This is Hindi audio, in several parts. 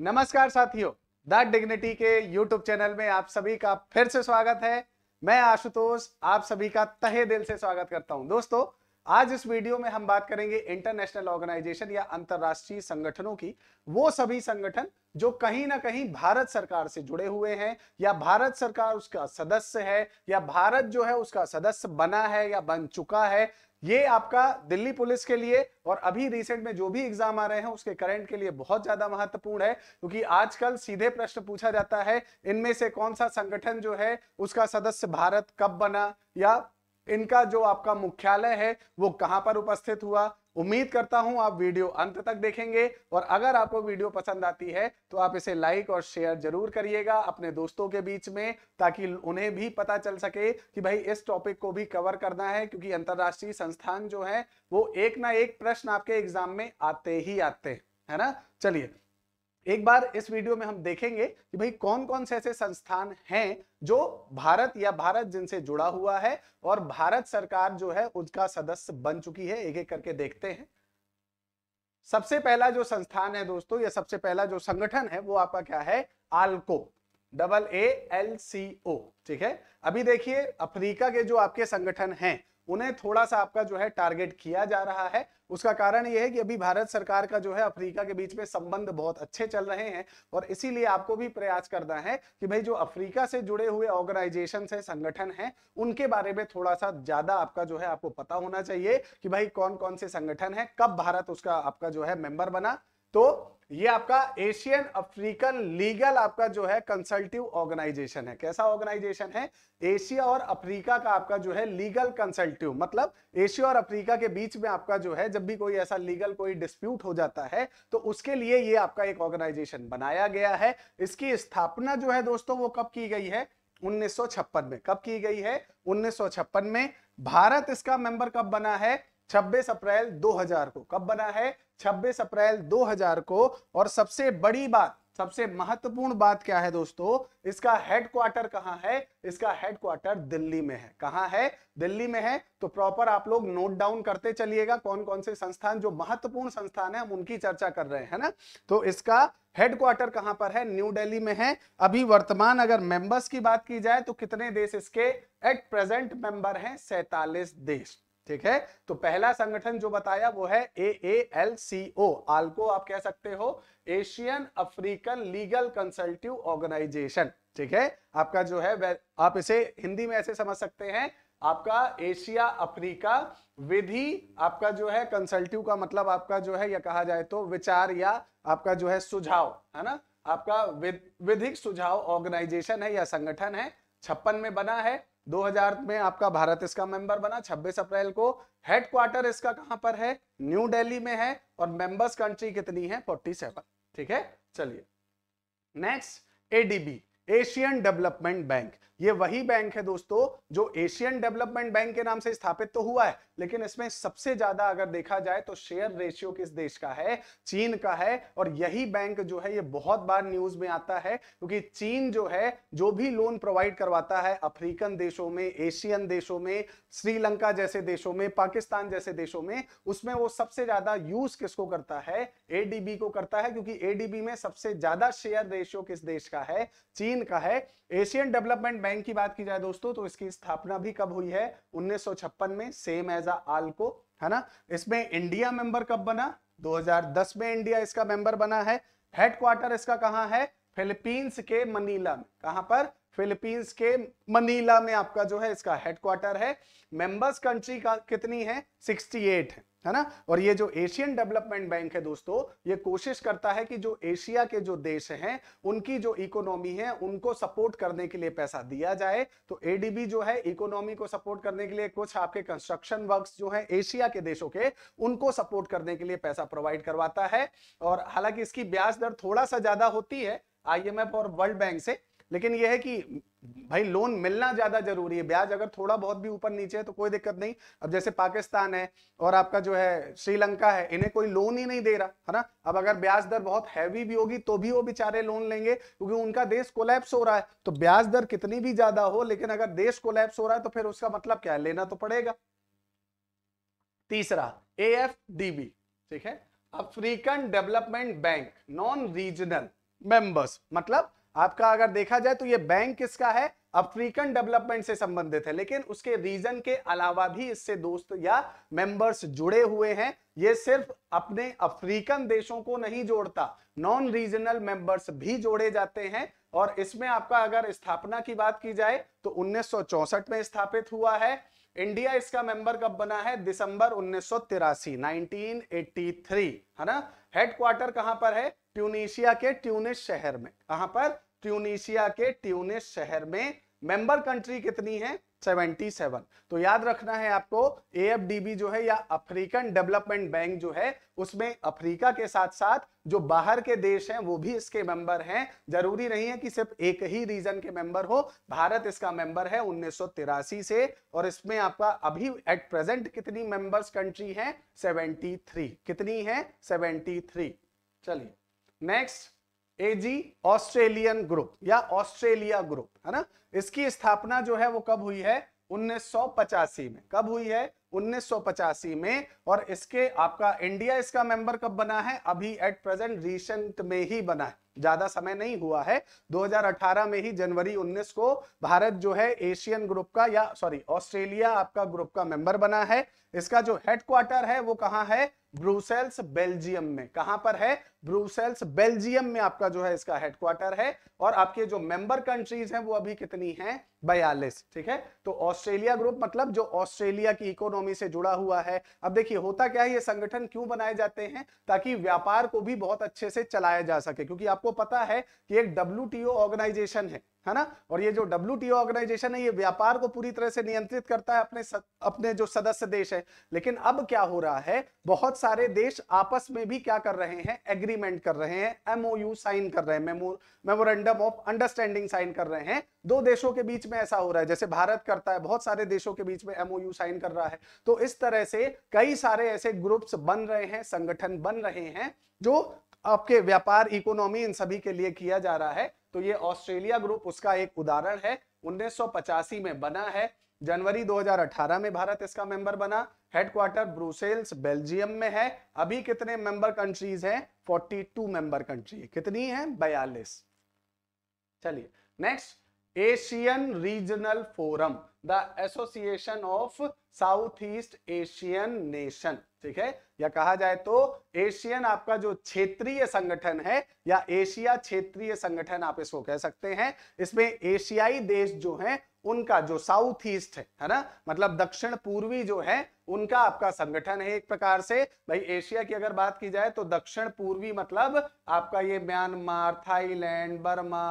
नमस्कार साथियों द डिग्निटी के YouTube चैनल में आप सभी का फिर से स्वागत है मैं आशुतोष आप सभी का तहे दिल से स्वागत करता हूं दोस्तों आज इस वीडियो में हम बात करेंगे इंटरनेशनल ऑर्गेनाइजेशन या अंतरराष्ट्रीय संगठनों की वो सभी संगठन जो कहीं ना कहीं भारत सरकार से जुड़े हुए हैं या भारत सरकार उसका सदस्य है या भारत जो है उसका सदस्य बना है या बन चुका है ये आपका दिल्ली पुलिस के लिए और अभी रिसेंट में जो भी एग्जाम आ रहे हैं उसके करंट के लिए बहुत ज्यादा महत्वपूर्ण है क्योंकि आजकल सीधे प्रश्न पूछा जाता है इनमें से कौन सा संगठन जो है उसका सदस्य भारत कब बना या इनका जो आपका मुख्यालय है वो कहां पर उपस्थित हुआ उम्मीद करता हूं आप वीडियो अंत तक देखेंगे और अगर आपको वीडियो पसंद आती है तो आप इसे लाइक और शेयर जरूर करिएगा अपने दोस्तों के बीच में ताकि उन्हें भी पता चल सके कि भाई इस टॉपिक को भी कवर करना है क्योंकि अंतरराष्ट्रीय संस्थान जो है वो एक ना एक प्रश्न आपके एग्जाम में आते ही आते हैं है ना चलिए एक बार इस वीडियो में हम देखेंगे कि भाई कौन कौन से ऐसे संस्थान हैं जो भारत या भारत जिनसे जुड़ा हुआ है और भारत सरकार जो है उसका सदस्य बन चुकी है एक एक करके देखते हैं सबसे पहला जो संस्थान है दोस्तों या सबसे पहला जो संगठन है वो आपका क्या है आलको डबल ए एल सी ओ ठीक है अभी देखिए अफ्रीका के जो आपके संगठन हैं उन्हें थोड़ा सा आपका जो है टारगेट किया जा रहा है उसका कारण यह है कि अभी भारत सरकार का जो है अफ्रीका के बीच में संबंध बहुत अच्छे चल रहे हैं और इसीलिए आपको भी प्रयास करना है कि भाई जो अफ्रीका से जुड़े हुए ऑर्गेनाइजेशन है संगठन है उनके बारे में थोड़ा सा ज्यादा आपका जो है आपको पता होना चाहिए कि भाई कौन कौन से संगठन है कब भारत उसका आपका जो है मेंबर बना तो ये आपका एशियन अफ्रीकन लीगल आपका जो है कंसल्टिव ऑर्गेनाइजेशन है कैसा ऑर्गेनाइजेशन है एशिया और अफ्रीका का आपका जो है लीगल कंसल्टिव मतलब एशिया और अफ्रीका के बीच में आपका जो है जब भी कोई ऐसा लीगल कोई डिस्प्यूट हो जाता है तो उसके लिए ये आपका एक ऑर्गेनाइजेशन बनाया गया है इसकी स्थापना जो है दोस्तों वो कब की गई है उन्नीस में कब की गई है उन्नीस में भारत इसका मेंबर कब बना है 26 अप्रैल 2000 को कब बना है 26 अप्रैल 2000 को और सबसे बड़ी बात सबसे महत्वपूर्ण बात क्या है दोस्तों इसका हेडक्वार्टर कहाँ है इसका हेडक्वार्टर दिल्ली में है कहां है दिल्ली में है तो प्रॉपर आप लोग नोट डाउन करते चलिएगा कौन कौन से संस्थान जो महत्वपूर्ण संस्थान है हम उनकी चर्चा कर रहे हैं ना तो इसका हेडक्वार्टर कहां पर है न्यू दिल्ली में है अभी वर्तमान अगर मेंबर्स की बात की जाए तो कितने देश इसके एट प्रेजेंट मेंबर हैं सैतालीस देश ठीक है तो पहला संगठन जो बताया वो है ए ए एल सी ओ आल्को आप कह सकते हो Asian African legal consultative organization ठीक है आपका जो है आप इसे हिंदी में ऐसे समझ सकते हैं आपका एशिया अफ्रीका विधि आपका जो है कंसल्टिव का मतलब आपका जो है या कहा जाए तो विचार या आपका जो है सुझाव है ना आपका विधिक सुझाव ऑर्गेनाइजेशन है या संगठन है छप्पन में बना है 2000 में आपका भारत इसका मेंबर बना 26 अप्रैल को हेडक्वार्टर इसका कहां पर है न्यू दिल्ली में है और मेंबर्स कंट्री कितनी है 47 ठीक है चलिए next ADB Asian development bank ये वही बैंक है दोस्तों जो एशियन डेवलपमेंट बैंक के नाम से स्थापित तो हुआ है लेकिन इसमें सबसे ज्यादा अगर देखा जाए तो शेयर रेशियो किस देश का है चीन का है और यही बैंक जो है ये बहुत बार न्यूज में आता है क्योंकि चीन जो है जो भी लोन प्रोवाइड करवाता है अफ्रीकन देशों में एशियन देशों में श्रीलंका जैसे देशों में पाकिस्तान जैसे देशों में उसमें वो सबसे ज्यादा यूज किसको करता है एडीबी को करता है क्योंकि एडीबी में सबसे ज्यादा शेयर रेशियो किस देश का है चीन का है एशियन डेवलपमेंट बैंक की बात की जाए दोस्तों तो इसकी स्थापना भी कब हुई है 1956 में सेम एज आल को है ना इसमें इंडिया मेंबर कब बना 2010 में इंडिया इसका मेंबर बना है हेडक्वार्टर इसका कहा है फिलीपींस के मनीला में कहां पर फिलीपींस के मनीला में आपका जो है इसका हेडक्वार्टर है मेंबर्स कंट्री का कितनी है 68 है है ना और ये जो एशियन डेवलपमेंट बैंक है दोस्तों ये कोशिश करता है कि जो एशिया के जो देश हैं उनकी जो इकोनॉमी है उनको सपोर्ट करने के लिए पैसा दिया जाए तो एडीबी जो है इकोनॉमी को सपोर्ट करने के लिए कुछ आपके कंस्ट्रक्शन वर्क्स जो है एशिया के देशों के उनको सपोर्ट करने के लिए पैसा प्रोवाइड करवाता है और हालांकि इसकी ब्याज दर थोड़ा सा ज्यादा होती है आई और वर्ल्ड बैंक से लेकिन यह है कि भाई लोन मिलना ज्यादा जरूरी है ब्याज अगर थोड़ा बहुत भी ऊपर नीचे है तो कोई दिक्कत नहीं अब जैसे पाकिस्तान है और आपका जो है श्रीलंका है इन्हें कोई लोन ही नहीं दे रहा है ना अब अगर ब्याज दर बहुत हैवी भी होगी तो भी वो बेचारे लोन लेंगे क्योंकि उनका देश कोलैप्स हो रहा है तो ब्याज दर कितनी भी ज्यादा हो लेकिन अगर देश कोलैप्स हो रहा है तो फिर उसका मतलब क्या है लेना तो पड़ेगा तीसरा ए एफ डी बी ठीक है African development bank non regional members मतलब आपका अगर देखा जाए तो ये बैंक किसका है अफ्रीकन डेवलपमेंट से संबंधित है लेकिन उसके रीजन के अलावा भी इससे दोस्त या मेंबर्स जुड़े हुए हैं ये सिर्फ अपने अफ्रीकन देशों को नहीं जोड़ता नॉन रीजनल मेंबर्स भी जोड़े जाते हैं और इसमें आपका अगर स्थापना की बात की जाए तो उन्नीस में स्थापित हुआ है इंडिया इसका मेंबर कब बना है दिसंबर उन्नीस 1983 है ना हेडक्वार्टर कहां पर है ट्यूनिशिया के ट्यूनिस शहर में कहां पर ट्यूनिशिया के ट्यूनिस शहर में मेंबर कंट्री कितनी है 77 तो याद रखना है आपको ए जो है या अफ्रीकन डेवलपमेंट बैंक जो है उसमें अफ्रीका के साथ साथ जो बाहर के देश हैं वो भी इसके मेंबर हैं जरूरी नहीं है कि सिर्फ एक ही रीजन के मेंबर हो भारत इसका मेंबर है उन्नीस से और इसमें आपका अभी एट प्रेजेंट कितनी मेंबर्स कंट्री है 73 कितनी है 73 चलिए नेक्स्ट एजी ऑस्ट्रेलियन ग्रुप या ऑस्ट्रेलिया ग्रुप है ना इसकी स्थापना जो है वो कब हुई है उन्नीस में कब हुई है उन्नीस में और इसके आपका इंडिया इसका मेंबर कब बना है अभी एट प्रेजेंट रिसेंट में ही बना है ज्यादा समय नहीं हुआ है 2018 में ही जनवरी 19 को भारत जो है एशियन ग्रुप का या सॉरी ऑस्ट्रेलिया आपका ग्रुप का मेंबर बना है इसका जो हेडक्वार्टर है वो कहाँ है ब्रूसेल्स बेल्जियम में कहां पर है ब्रूसेल्स बेल्जियम में आपका जो है इसका हेडक्वार्टर है और आपके जो मेंबर कंट्रीज हैं वो अभी कितनी हैं बयालीस ठीक है तो ऑस्ट्रेलिया ग्रुप मतलब जो ऑस्ट्रेलिया की इकोनॉमी से जुड़ा हुआ है अब देखिए होता क्या है ये संगठन क्यों बनाए जाते हैं ताकि व्यापार को भी बहुत अच्छे से चलाया जा सके क्योंकि आपको पता है कि एक डब्ल्यू ऑर्गेनाइजेशन है है ना और ये जो डब्ल्यू ऑर्गेनाइजेशन है ये व्यापार को पूरी तरह से नियंत्रित करता है अपने सद, अपने जो सदस्य देश है लेकिन अब क्या हो रहा है बहुत सारे देश आपस में भी क्या कर रहे हैं एग्रीमेंट कर रहे हैं एमओयू साइन कर रहे हैं मेमोरेंडम ऑफ अंडरस्टैंडिंग साइन कर रहे हैं दो देशों के बीच में ऐसा हो रहा है जैसे भारत करता है बहुत सारे देशों के बीच में एमओयू साइन कर रहा है तो इस तरह से कई सारे ऐसे ग्रुप्स बन रहे हैं संगठन बन रहे हैं जो आपके व्यापार इकोनॉमी इन सभी के लिए किया जा रहा है तो ये ऑस्ट्रेलिया ग्रुप उसका एक उदाहरण है 1985 में बना है जनवरी 2018 में भारत इसका मेंबर बना हेडक्वार्टर ब्रुसेल्स बेल्जियम में है अभी कितने मेंबर कंट्रीज हैं 42 मेंबर कंट्री है। कितनी है 42 चलिए next Asian regional forum the association of South East Asian nation ठीक है या कहा जाए तो एशियन आपका जो क्षेत्रीय संगठन है या एशिया क्षेत्रीय संगठन आप इसको कह सकते हैं इसमें एशियाई देश जो है उनका जो साउथ ईस्ट है है ना मतलब दक्षिण पूर्वी जो है उनका आपका संगठन है एक प्रकार से भाई एशिया की अगर बात की जाए तो दक्षिण पूर्वी मतलब आपका ये म्यांमार थाईलैंड बर्मा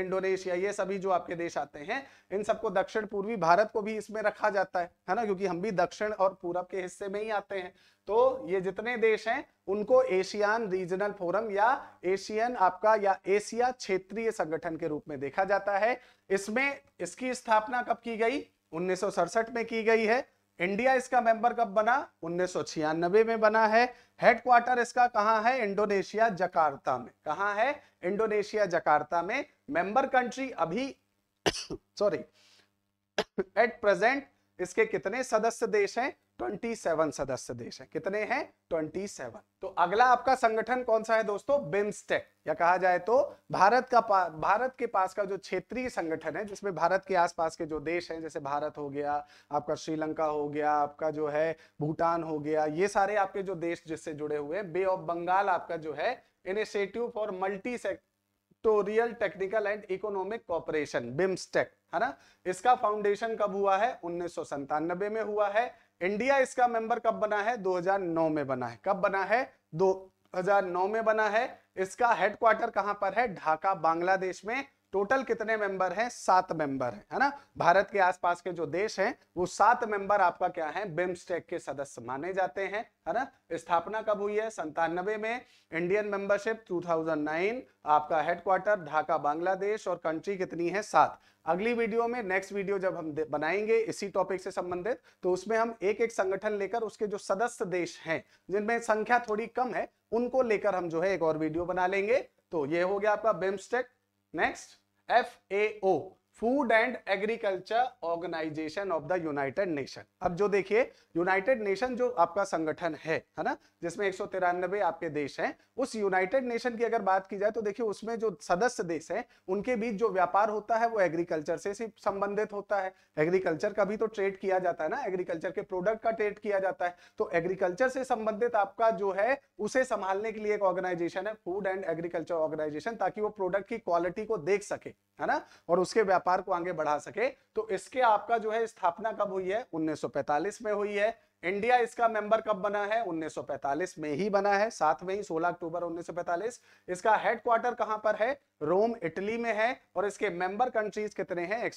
इंडोनेशिया ये सभी जो आपके देश आते हैं इन सबको दक्षिण पूर्वी भारत को भी इसमें रखा जाता है है ना क्योंकि हम भी दक्षिण और पूरब के हिस्से में ही आते हैं तो ये जितने देश हैं उनको एशियान रीजनल फोरम या एशियन आपका या एशिया क्षेत्रीय संगठन के रूप में देखा जाता है इसमें इसकी स्थापना कब की गई उन्नीस में की गई है इंडिया इसका मेंबर कब बना उन्नीस में बना है हेडक्वार्टर इसका कहा है इंडोनेशिया जकार्ता में कहा है इंडोनेशिया जकार्ता में मेंबर कंट्री अभी सॉरी एट प्रेजेंट इसके कितने सदस्य देश हैं 27 सदस्य देश है कितने हैं 27 तो अगला आपका संगठन कौन सा है दोस्तों बिम्स्टेक या कहा जाए तो भारत का भारत के पास का जो क्षेत्रीय संगठन है जिसमें भारत के आसपास के जो देश हैं जैसे भारत हो गया आपका श्रीलंका हो गया आपका जो है भूटान हो गया ये सारे आपके जो देश जिससे जुड़े हुए हैं बे ऑफ बंगाल आपका जो है initiative for multi sectoral technical and economic cooperation BIMSTEC है ना इसका फाउंडेशन कब हुआ है उन्नीस में हुआ है इंडिया इसका मेंबर कब बना है 2009 में बना है कब बना है 2009 में बना है इसका हेडक्वार्टर कहां पर है ढाका बांग्लादेश में टोटल कितने मेंबर हैं सात मेंबर हैं है ना भारत के आसपास के जो देश हैं वो सात मेंबर आपका क्या है बिम्स्टेक के सदस्य माने जाते हैं है ना स्थापना कब हुई है संतानवे में इंडियन मेंबरशिप 2009 आपका हेडक्वार्टर ढाका बांग्लादेश और कंट्री कितनी है सात अगली वीडियो में नेक्स्ट वीडियो जब हम बनाएंगे इसी टॉपिक से संबंधित तो उसमें हम एक एक संगठन लेकर उसके जो सदस्य देश हैं जिनमें संख्या थोड़ी कम है उनको लेकर हम जो है एक और वीडियो बना लेंगे तो ये हो गया आपका BIMSTEC next FAO food and agriculture organization of the United Nation अब जो देखिए यूनाइटेड नेशन जो आपका संगठन है है ना जिसमें एक आपके देश हैं उस यूनाइटेड नेशन की अगर बात की जाए तो देखिए उसमें जो सदस्य देश हैं उनके बीच जो व्यापार होता है वो एग्रीकल्चर से संबंधित होता है एग्रीकल्चर का भी तो ट्रेड किया जाता है ना एग्रीकल्चर के प्रोडक्ट का ट्रेड किया जाता है तो एग्रीकल्चर से संबंधित आपका जो है उसे संभालने के लिए एक ऑर्गेनाइजेशन है फूड एंड एग्रीकल्चर ऑर्गेनाइजेशन ताकि वो प्रोडक्ट की क्वालिटी को देख सके है ना और उसके व्यापार को आगे बढ़ा सके तो इसके आपका जो है स्थापना कब हुई है 1945 में हुई है इंडिया इसका मेंबर कब बना है 1945 में ही बना है साथ में ही 16 अक्टूबर 1945 इसका हेडक्वार्टर कहां पर है रोम इटली में है और इसके मेंबर कंट्रीज कितने हैं एक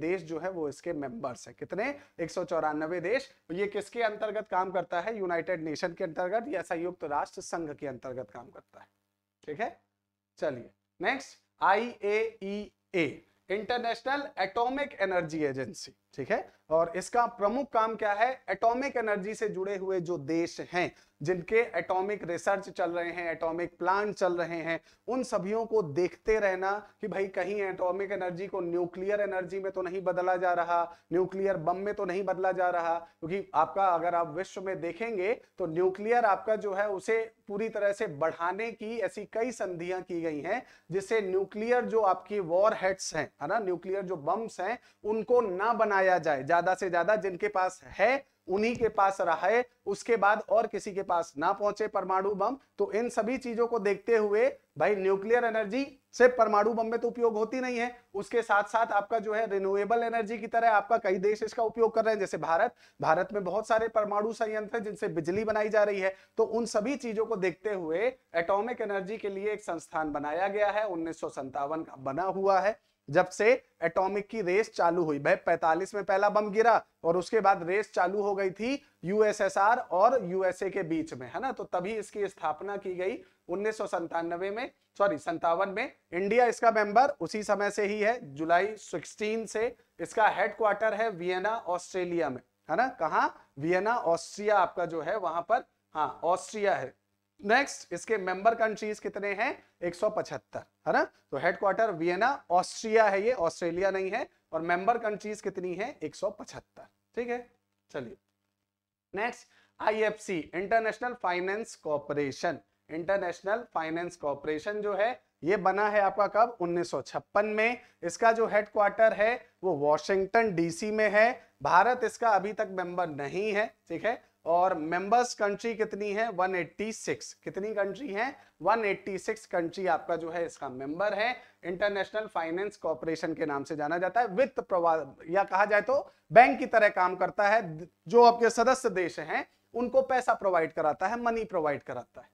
देश जो है वो इसके मेंबर्स हैं कितने एक देश ये किसके अंतर्गत काम करता है यूनाइटेड नेशन के अंतर्गत या संयुक्त राष्ट्र संघ के अंतर्गत काम करता है ठीक है चलिए next I A E A international atomic energy agency ठीक है और इसका प्रमुख काम क्या है एटॉमिक एनर्जी से जुड़े हुए जो देश हैं जिनके एटॉमिक रिसर्च चल रहे हैं एटॉमिक प्लांट चल रहे हैं उन सभी को देखते रहना कि भाई कहीं एटॉमिक एनर्जी को न्यूक्लियर एनर्जी में तो नहीं बदला जा रहा न्यूक्लियर बम में तो नहीं बदला जा रहा क्योंकि आपका अगर आप विश्व में देखेंगे तो न्यूक्लियर आपका जो है उसे पूरी तरह से बढ़ाने की ऐसी कई संधियां की गई हैं जिससे न्यूक्लियर जो आपकी वॉर हेड्स हैं है ना न्यूक्लियर जो बम्स हैं उनको ना बनाया बढ़ाया जाए ज्यादा से ज्यादा जिनके पास है उन्हीं के पास रहे उसके बाद और किसी के पास ना पहुंचे परमाणु बम तो इन सभी चीजों को देखते हुए भाई न्यूक्लियर एनर्जी सिर्फ परमाणु बम में तो उपयोग होती नहीं है उसके साथ साथ आपका जो है रिन्यूएबल एनर्जी की तरह आपका कई देश इसका उपयोग कर रहे हैं जैसे भारत भारत में बहुत सारे परमाणु संयंत्र जिनसे बिजली बनाई जा रही है तो उन सभी चीजों को देखते हुए एटोमिक एनर्जी के लिए एक संस्थान बनाया गया है उन्नीस का बना हुआ है जब से एटॉमिक की रेस चालू हुई भाई पैतालीस में पहला बम गिरा और उसके बाद रेस चालू हो गई थी यूएसएसआर और यूएसए के बीच में है ना तो तभी इसकी स्थापना की गई उन्नीस में सॉरी संतावन में इंडिया इसका मेंबर उसी समय से ही है जुलाई 16 से इसका हेडक्वार्टर है वियना ऑस्ट्रेलिया में है ना कहा वियना ऑस्ट्रिया आपका जो है वहां पर हाँ ऑस्ट्रिया है नेक्स्ट इसके मेंबर कंट्रीज कितने हैं 175 है ना तो हेडक्वार्टर वियना ऑस्ट्रिया है ये ऑस्ट्रेलिया नहीं है और मेंबर कंट्रीज कितनी है 175 ठीक है चलिए next IFC international finance corporation international finance corporation जो है ये बना है आपका कब 1956 में इसका जो हेडक्वार्टर है वो वॉशिंगटन डीसी में है भारत इसका अभी तक मेंबर नहीं है ठीक है और मेंबर्स कंट्री कितनी है 186 कितनी कंट्री है 186 कंट्री आपका जो है इसका मेंबर है इंटरनेशनल फाइनेंस कॉरपोरेशन के नाम से जाना जाता है वित्त प्रवाह या कहा जाए तो बैंक की तरह काम करता है जो आपके सदस्य देश हैं उनको पैसा प्रोवाइड कराता है मनी प्रोवाइड कराता है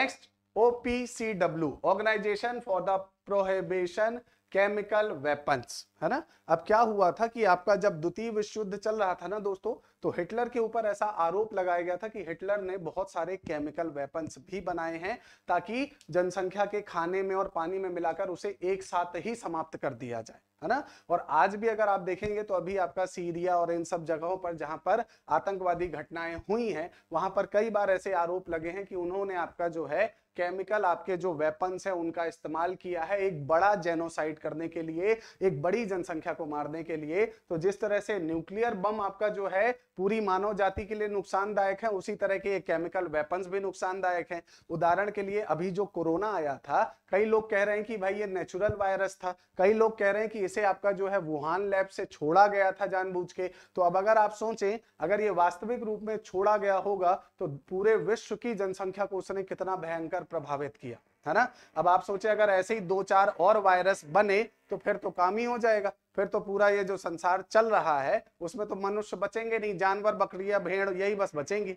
next OPCW organization for the prohibition chemical weapons है ना अब क्या हुआ था कि आपका जब द्वितीय विश्व युद्ध चल रहा था ना दोस्तों तो हिटलर के ऊपर ऐसा आरोप लगाया गया था कि हिटलर ने बहुत सारे केमिकल वेपन्स भी बनाए हैं ताकि जनसंख्या के खाने में और पानी में मिलाकर उसे एक साथ ही समाप्त कर दिया जाए है ना और आज भी अगर आप देखेंगे तो अभी आपका सीरिया और इन सब जगहों पर जहां पर आतंकवादी घटनाएं हुई हैं वहां पर कई बार ऐसे आरोप लगे हैं कि उन्होंने आपका जो है केमिकल आपके जो वेपन्स हैं उनका इस्तेमाल किया है एक बड़ा जेनोसाइड करने के लिए एक बड़ी जनसंख्या को मारने के लिए तो जिस तरह से न्यूक्लियर बम आपका जो है पूरी मानव जाति के लिए नुकसानदायक है उसी तरह के ये केमिकल वेपन्स भी नुकसानदायक हैं उदाहरण के लिए अभी जो कोरोना आया था कई लोग कह रहे हैं कि भाई ये नेचुरल वायरस था कई लोग कह रहे हैं कि इसे आपका जो है वुहान लैब से छोड़ा गया था जानबूझ के तो अब अगर आप सोचें अगर ये वास्तविक रूप में छोड़ा गया होगा तो पूरे विश्व की जनसंख्या को उसने कितना भयंकर कर प्रभावित किया है ना अब आप सोचे अगर ऐसे ही दो चार और वायरस बने तो फिर तो काम ही हो जाएगा फिर तो पूरा ये जो संसार चल रहा है उसमें तो मनुष्य बचेंगे नहीं जानवर बकरिया भेड़ यही बस बचेंगी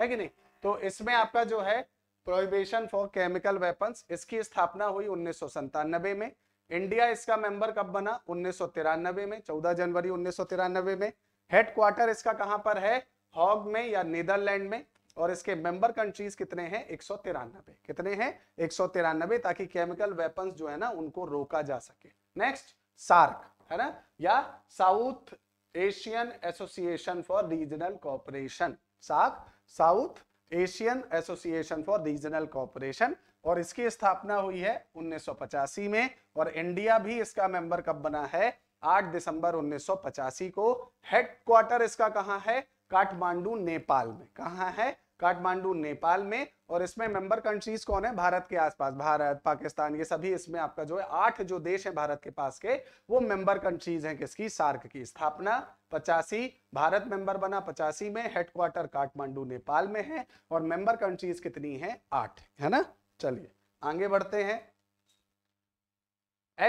है कि नहीं तो इसमें आपका जो है प्रोहिबिशन फॉर केमिकल वेपन्स इसकी स्थापना हुई उन्नीस में इंडिया इसका मेंबर कब बना उन्नीस में चौदह जनवरी उन्नीस में हेडक्वार्टर इसका कहां पर है हॉग में या नीदरलैंड में और इसके मेंबर कंट्रीज कितने हैं एक सौ तिरानबे कितने हैं एक ताकि केमिकल वेपन्स जो है ना उनको रोका जा सके नेक्स्ट सार्क है ना या south Asian association for regional cooperation SAARC South Asian association for regional cooperation और इसकी स्थापना हुई है पचासी में और इंडिया भी इसका मेंबर कब बना है 8 दिसंबर पचासी को हेडक्वार्टर इसका कहाँ है काठमांडू नेपाल में कहा है काठमांडू नेपाल में और इसमें मेंबर कंट्रीज कौन है भारत के आसपास भारत पाकिस्तान ये सभी इसमें आपका जो है आठ जो देश है भारत के पास के वो मेंबर कंट्रीज हैं किसकी सार्क की स्थापना पचासी भारत मेंबर बना पचासी में हेडक्वार्टर काठमांडू नेपाल में है और मेंबर कंट्रीज कितनी है आठ है ना चलिए आगे बढ़ते हैं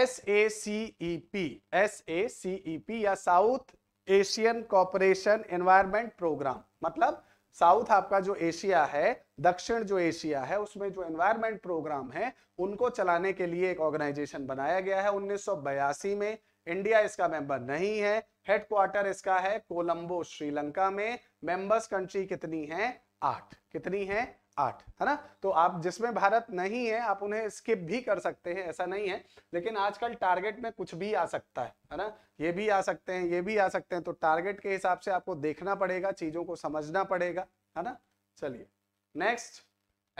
S A C E P S A C E P या south Asian cooperation environment programme मतलब साउथ आपका जो एशिया है दक्षिण जो एशिया है उसमें जो एनवायरमेंट प्रोग्राम है उनको चलाने के लिए एक ऑर्गेनाइजेशन बनाया गया है उन्नीस में इंडिया इसका मेंबर नहीं है हेडक्वार्टर इसका है कोलंबो श्रीलंका में मेंबर्स कंट्री कितनी है आठ कितनी है आठ है ना तो आप जिसमें भारत नहीं है आप उन्हें स्किप भी कर सकते हैं ऐसा नहीं है लेकिन आजकल टारगेट में कुछ भी आ सकता है है ना ये भी आ सकते हैं ये भी आ सकते हैं तो टारगेट के हिसाब से आपको देखना पड़ेगा चीजों को समझना पड़ेगा है ना चलिए next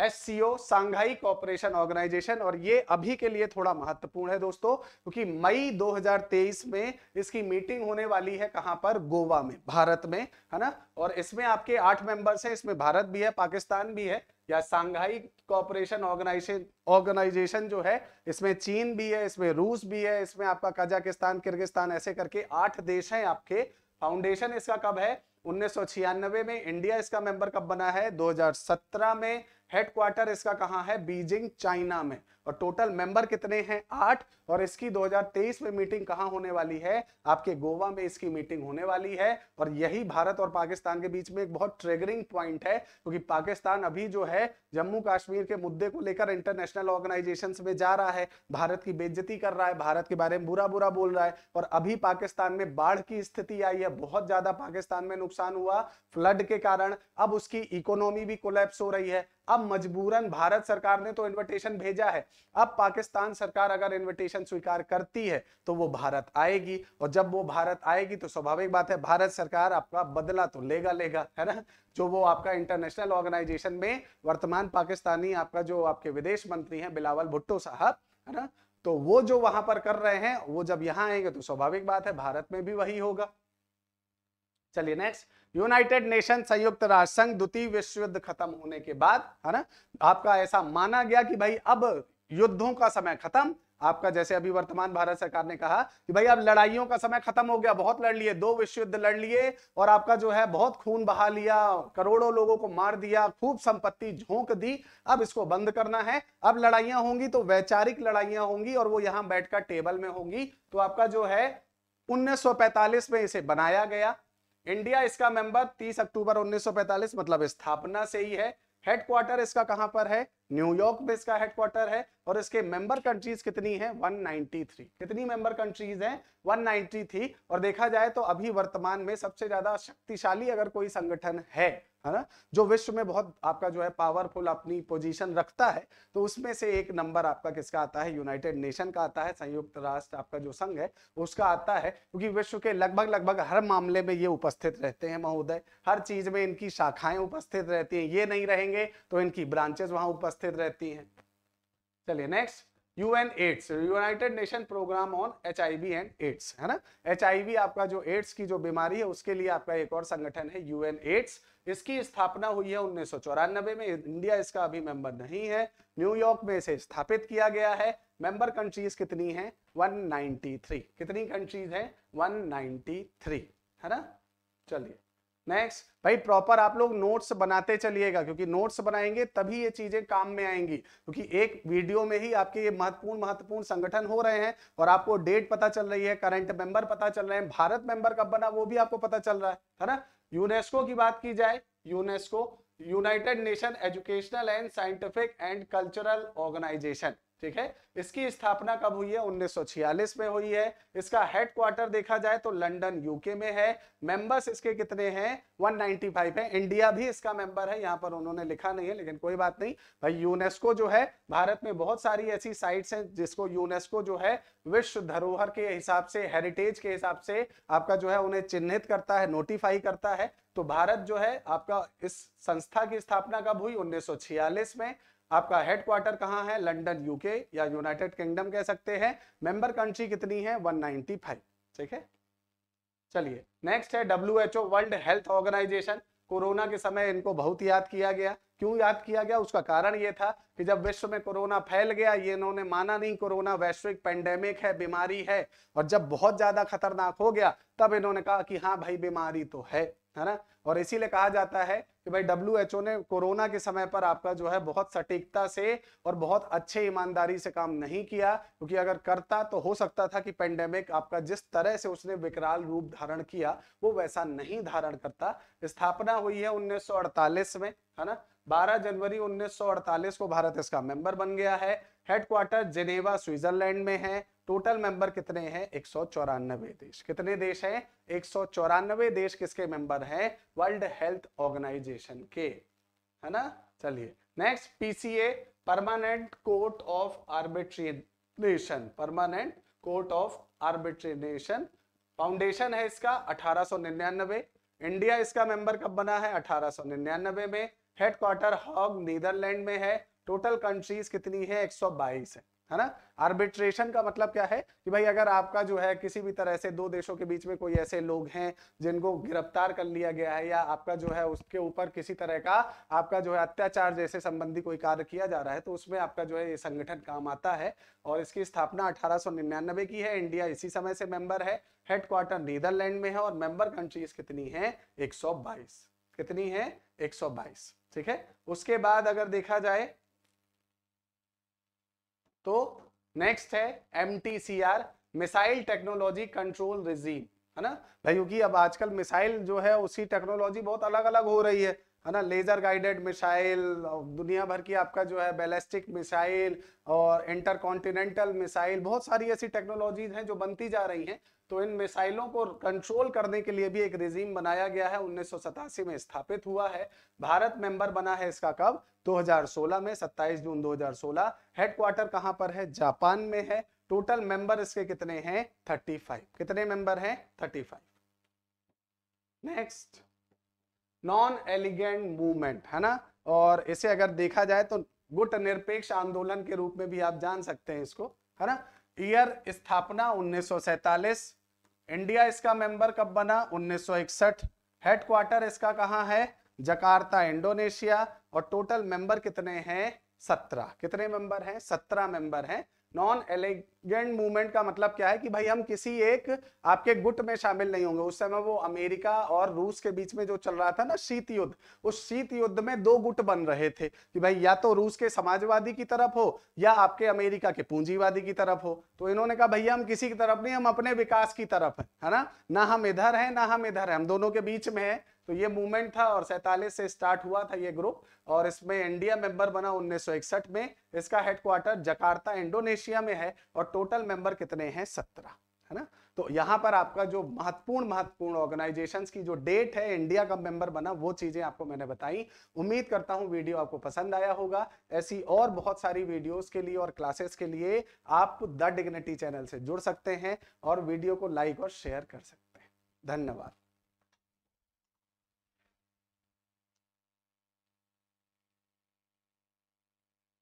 S Shanghai cooperation organisation और ये अभी के लिए थोड़ा महत्वपूर्ण है दोस्तों क्योंकि मई 2023 में इसकी मीटिंग होने वाली है कहां पर गोवा में भारत में है ना और इसमें आपके आठ मेंबर्स हैं इसमें भारत भी है पाकिस्तान भी है या सांघाई कॉपरेशन ऑर्गेनाइजेशन ऑर्गेनाइजेशन जो है इसमें चीन भी है इसमें रूस भी है इसमें आपका कजाकिस्तान किर्गिस्तान ऐसे करके आठ देश है आपके फाउंडेशन इसका कब है उन्नीस में इंडिया इसका मेंबर कब बना है 2017 में हेडक्वार्टर इसका कहां है बीजिंग चाइना में और टोटल मेंबर कितने हैं आठ और इसकी 2023 में मीटिंग कहाँ होने वाली है आपके गोवा में इसकी मीटिंग होने वाली है और यही भारत और पाकिस्तान के बीच में एक बहुत ट्रेगरिंग पॉइंट है क्योंकि पाकिस्तान अभी जो है जम्मू कश्मीर के मुद्दे को लेकर इंटरनेशनल ऑर्गेनाइजेशन में जा रहा है भारत की बेज्जती कर रहा है भारत के बारे में बुरा बुरा बोल रहा है और अभी पाकिस्तान में बाढ़ की स्थिति आई है बहुत ज्यादा पाकिस्तान में नुकसान हुआ फ्लड के कारण अब उसकी इकोनॉमी भी कोलैप्स हो रही है अब मजबूरन भारत सरकार ने तो इन्विटेशन भेजा है अब पाकिस्तान सरकार अगर इनविटेशन स्वीकार करती है तो वो भारत आएगी और जब वो भारत आएगी तो स्वाभाविक बात है भारत सरकार आपका बदला तो लेगा लेगा है ना जो वो आपका इंटरनेशनल ऑर्गेनाइजेशन में वर्तमान पाकिस्तानी आपका जो आपके विदेश मंत्री हैं बिलावल भुट्टो साहब है ना तो वो जो वहां पर कर रहे हैं वो जब यहां आएंगे तो स्वाभाविक बात है भारत में भी वही होगा चलिए नेक्स्ट यूनाइटेड नेशन संयुक्त राष्ट्र संघ द्वितीय विश्व युद्ध खत्म होने के बाद है ना आपका ऐसा माना गया कि भाई अब युद्धों का समय खत्म आपका जैसे अभी वर्तमान भारत सरकार ने कहा कि भाई अब लड़ाइयों का समय खत्म हो गया बहुत लड़ लिए दो विश्व युद्ध लड़ लिए और आपका जो है बहुत खून बहा लिया करोड़ों लोगों को मार दिया खूब संपत्ति झोंक दी अब इसको बंद करना है अब लड़ाइयां होंगी तो वैचारिक लड़ाइयां होंगी और वो यहां बैठकर टेबल में होंगी तो आपका जो है उन्नीस में इसे बनाया गया इंडिया इसका मेंबर 30 अक्टूबर 1945 मतलब स्थापना से ही है हेडक्वार्टर इसका कहां पर है न्यूयॉर्क में इसका हेडक्वार्टर है और इसके मेंबर कंट्रीज कितनी है 193 कितनी मेंबर कंट्रीज हैं 193 और देखा जाए तो अभी वर्तमान में सबसे ज्यादा शक्तिशाली अगर कोई संगठन है है ना जो विश्व में बहुत आपका जो है पावरफुल अपनी पोजीशन रखता है तो उसमें से एक नंबर आपका किसका आता है यूनाइटेड नेशन का आता है संयुक्त राष्ट्र आपका जो संघ है उसका आता है क्योंकि तो विश्व के लगभग लगभग हर मामले में ये उपस्थित रहते हैं महोदय हर चीज में इनकी शाखाएं उपस्थित रहती हैं ये नहीं रहेंगे तो इनकी ब्रांचेस वहां उपस्थित रहती है चलिए next UN AIDS united nation programme on H and AIDS है ना एच आपका जो एड्स की जो बीमारी है उसके लिए आपका एक और संगठन है यूएन एड्स इसकी स्थापना हुई है उन्नीस में इंडिया इसका अभी मेंबर नहीं है न्यूयॉर्क में इसे स्थापित किया गया है मेंबर कंट्रीज कितनी नाइनटी 193 कितनी कंट्रीज हैं 193 है ना चलिए नेक्स्ट भाई प्रॉपर आप लोग नोट्स बनाते चलिएगा क्योंकि नोट्स बनाएंगे तभी ये चीजें काम में आएंगी क्योंकि एक वीडियो में ही आपके ये महत्वपूर्ण महत्वपूर्ण संगठन हो रहे हैं और आपको डेट पता चल रही है करंट मेंबर पता चल रहे हैं भारत मेंबर कब बना वो भी आपको पता चल रहा है है ना यूनेस्को की बात की जाए UNESCO united nation educational and scientific and cultural organisation ठीक है इसकी स्थापना कब हुई है 1946 में हुई है इसका हेडक्वार्टर देखा जाए तो लंदन यूके में है मेंबर्स इसके कितने हैं 195 है इंडिया भी इसका मेंबर है यहाँ पर उन्होंने लिखा नहीं है लेकिन कोई बात नहीं भाई यूनेस्को जो है भारत में बहुत सारी ऐसी साइट्स हैं जिसको यूनेस्को जो है विश्व धरोहर के हिसाब से हेरिटेज के हिसाब से आपका जो है उन्हें चिन्हित करता है नोटिफाई करता है तो भारत जो है आपका इस संस्था की स्थापना कब हुई 1946 में आपका हेडक्वार्टर कहाँ है लंडन यूके या यूनाइटेड किंगडम कह सकते हैं मेंबर कंट्री कितनी है 195 ठीक है चलिए नेक्स्ट है W H O world health organisation corona के समय इनको बहुत याद किया गया क्यों याद किया गया उसका कारण ये था कि जब विश्व में कोरोना फैल गया ये इन्होंने माना नहीं कोरोना वैश्विक पेंडेमिक है बीमारी है और जब बहुत ज्यादा खतरनाक हो गया तब इन्होंने कहा कि हाँ भाई बीमारी तो है है ना और इसीलिए कहा जाता है कि भाई डब्ल्यू ने कोरोना के समय पर आपका जो है बहुत सटीकता से और बहुत अच्छे ईमानदारी से काम नहीं किया क्योंकि अगर करता तो हो सकता था कि पेंडेमिक आपका जिस तरह से उसने विकराल रूप धारण किया वो वैसा नहीं धारण करता स्थापना हुई है 1948 में है ना 12 जनवरी 1948 को भारत इसका मेंबर बन गया है हेडक्वार्टर जिनेवा स्विट्जरलैंड में है टोटल मेंबर कितने हैं एक देश कितने देश हैं एक देश किसके मेंबर हैं वर्ल्ड हेल्थ ऑर्गेनाइजेशन के है ना चलिए next PCA permanent court of arbitration permanent court of arbitration foundation है इसका 1899 इंडिया इसका मेंबर कब बना है 1899 में हेडक्वार्टर हॉग नीदरलैंड में है टोटल कंट्रीज कितनी है 122 है है ना आर्बिट्रेशन का मतलब क्या है कि भाई अगर आपका जो है किसी भी तरह से दो देशों के बीच में कोई ऐसे लोग हैं जिनको गिरफ्तार कर लिया गया है या आपका जो है उसके ऊपर किसी तरह का आपका जो है अत्याचार जैसे संबंधी कोई कार्य किया जा रहा है तो उसमें आपका जो है ये संगठन काम आता है और इसकी स्थापना अठारह की है इंडिया इसी समय से मेंबर है हेडक्वार्टर नीदरलैंड में है और मेंबर कंट्रीज कितनी है एक कितनी है एक ठीक है उसके बाद अगर देखा जाए तो नेक्स्ट है M missile technology control regime है ना भाई क्योंकि अब आजकल मिसाइल जो है उसी टेक्नोलॉजी बहुत अलग अलग हो रही है है ना लेजर गाइडेड मिसाइल दुनिया भर की आपका जो है बैलिस्टिक मिसाइल और इंटरकॉन्टिनेंटल मिसाइल बहुत सारी ऐसी टेक्नोलॉजीज हैं जो बनती जा रही हैं तो इन मिसाइलों को कंट्रोल करने के लिए भी एक रिजीम बनाया गया है उन्नीस में स्थापित हुआ है भारत मेंबर बना है इसका कब 2016 में 27 जून 2016 हेडक्वार्टर कहां पर है जापान में है टोटल मेंबर इसके कितने हैं 35 कितने मेंबर हैं 35 नेक्स्ट नॉन एलिगेंट मूवमेंट है ना और इसे अगर देखा जाए तो गुट निरपेक्ष आंदोलन के रूप में भी आप जान सकते हैं इसको है ना ईयर स्थापना उन्नीस इंडिया इसका मेंबर कब बना 1961 हेडक्वार्टर इसका कहाँ है जकार्ता इंडोनेशिया और टोटल मेंबर कितने हैं सत्रह कितने मेंबर हैं सत्रह मेंबर हैं नॉन एलिगेंट मूवमेंट का मतलब क्या है कि भाई हम किसी एक आपके गुट में शामिल नहीं होंगे उस समय वो अमेरिका और रूस के बीच में जो चल रहा था ना शीत युद्ध उस शीत युद्ध में दो गुट बन रहे थे कि भाई या तो रूस के समाजवादी की तरफ हो या आपके अमेरिका के पूंजीवादी की तरफ हो तो इन्होंने कहा भैया हम किसी की तरफ नहीं हम अपने विकास की तरफ है ना ना हम इधर है ना हम इधर है हम दोनों के बीच में है तो ये मूवमेंट था और सैतालीस से स्टार्ट हुआ था ये ग्रुप और इसमें इंडिया मेंबर बना 1961 में इसका हेडक्वार्टर जकार्ता इंडोनेशिया में है और टोटल मेंबर कितने हैं सत्रह है ना तो यहाँ पर आपका जो महत्वपूर्ण महत्वपूर्ण ऑर्गेनाइजेशन की जो डेट है इंडिया का मेंबर बना वो चीजें आपको मैंने बताई उम्मीद करता हूँ वीडियो आपको पसंद आया होगा ऐसी और बहुत सारी वीडियोस के लिए और क्लासेस के लिए आप द डिग्निटी चैनल से जुड़ सकते हैं और वीडियो को लाइक और शेयर कर सकते हैं धन्यवाद